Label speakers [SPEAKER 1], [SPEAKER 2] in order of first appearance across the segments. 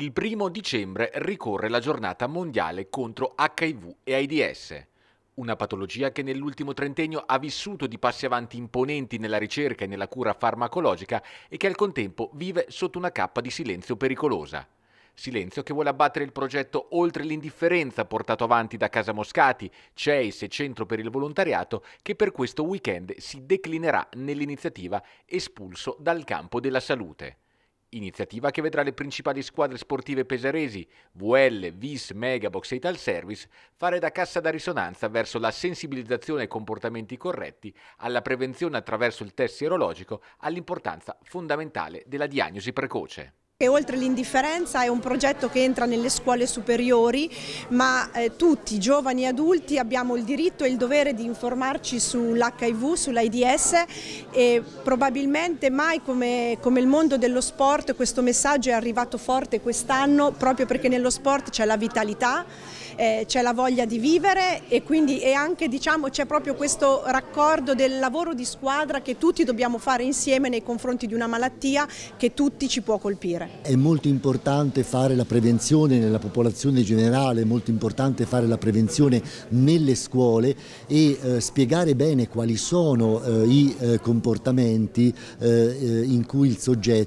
[SPEAKER 1] il primo dicembre ricorre la giornata mondiale contro HIV e AIDS, una patologia che nell'ultimo trentennio ha vissuto di passi avanti imponenti nella ricerca e nella cura farmacologica e che al contempo vive sotto una cappa di silenzio pericolosa. Silenzio che vuole abbattere il progetto oltre l'indifferenza portato avanti da Casa Moscati, CEIS e Centro per il Volontariato, che per questo weekend si declinerà nell'iniziativa Espulso dal campo della salute. Iniziativa che vedrà le principali squadre sportive pesaresi, VL, VIS, Megabox e Service, fare da cassa da risonanza verso la sensibilizzazione ai comportamenti corretti, alla prevenzione attraverso il test sierologico, all'importanza fondamentale della diagnosi precoce.
[SPEAKER 2] E oltre l'indifferenza è un progetto che entra nelle scuole superiori, ma eh, tutti, giovani e adulti, abbiamo il diritto e il dovere di informarci sull'HIV, sull'AIDS e probabilmente mai come, come il mondo dello sport questo messaggio è arrivato forte quest'anno proprio perché nello sport c'è la vitalità eh, c'è la voglia di vivere e quindi e anche diciamo, c'è proprio questo raccordo del lavoro di squadra che tutti dobbiamo fare insieme nei confronti di una malattia che tutti ci può colpire. È
[SPEAKER 3] molto importante fare la prevenzione nella popolazione generale, è molto importante fare la prevenzione nelle scuole e eh, spiegare bene quali sono eh, i eh, comportamenti eh, eh, in cui il soggetto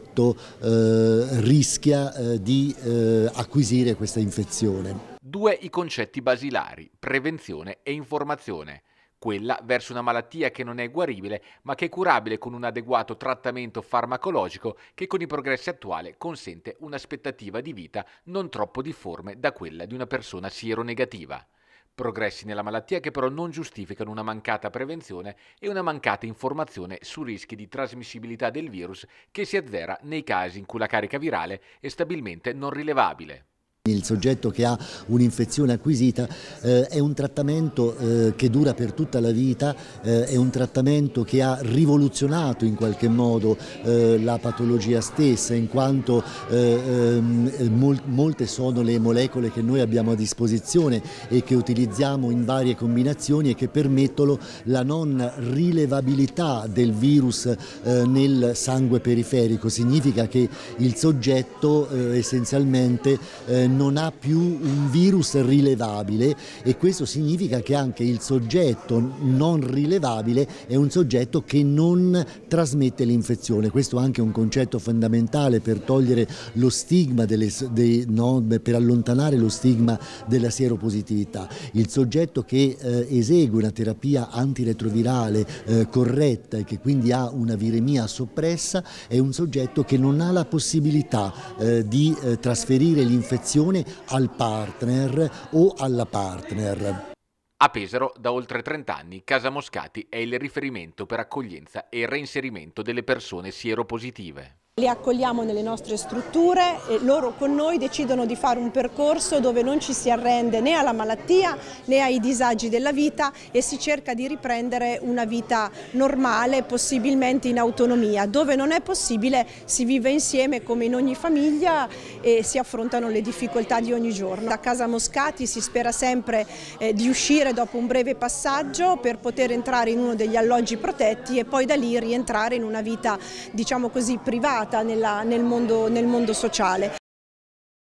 [SPEAKER 3] rischia di acquisire questa infezione.
[SPEAKER 1] Due i concetti basilari, prevenzione e informazione. Quella verso una malattia che non è guaribile ma che è curabile con un adeguato trattamento farmacologico che con i progressi attuali consente un'aspettativa di vita non troppo difforme da quella di una persona sieronegativa progressi nella malattia che però non giustificano una mancata prevenzione e una mancata informazione su rischi di trasmissibilità del virus che si azzera nei casi in cui la carica virale è stabilmente non rilevabile.
[SPEAKER 3] Il soggetto che ha un'infezione acquisita eh, è un trattamento eh, che dura per tutta la vita, eh, è un trattamento che ha rivoluzionato in qualche modo eh, la patologia stessa in quanto eh, ehm, mol molte sono le molecole che noi abbiamo a disposizione e che utilizziamo in varie combinazioni e che permettono la non rilevabilità del virus eh, nel sangue periferico. Significa che il soggetto essenzialmente non ha più un virus rilevabile e questo significa che anche il soggetto non rilevabile è un soggetto che non trasmette l'infezione. Questo è anche un concetto fondamentale per togliere lo stigma, delle, dei, no, per allontanare lo stigma della sieropositività. Il soggetto che eh, esegue una terapia antiretrovirale eh, corretta e che quindi ha una viremia soppressa è un soggetto che non ha la possibilità eh, di eh, trasferire l'infezione attenzione al partner o alla partner.
[SPEAKER 1] A Pesaro, da oltre 30 anni, Casa Moscati è il riferimento per accoglienza e reinserimento delle persone sieropositive.
[SPEAKER 2] Li accogliamo nelle nostre strutture e loro con noi decidono di fare un percorso dove non ci si arrende né alla malattia né ai disagi della vita e si cerca di riprendere una vita normale, possibilmente in autonomia. Dove non è possibile si vive insieme come in ogni famiglia e si affrontano le difficoltà di ogni giorno. Da Casa Moscati si spera sempre eh, di uscire dopo un breve passaggio per poter entrare in uno degli alloggi protetti e poi da lì rientrare in una vita diciamo così privata integrata nella, nel, mondo, nel mondo sociale.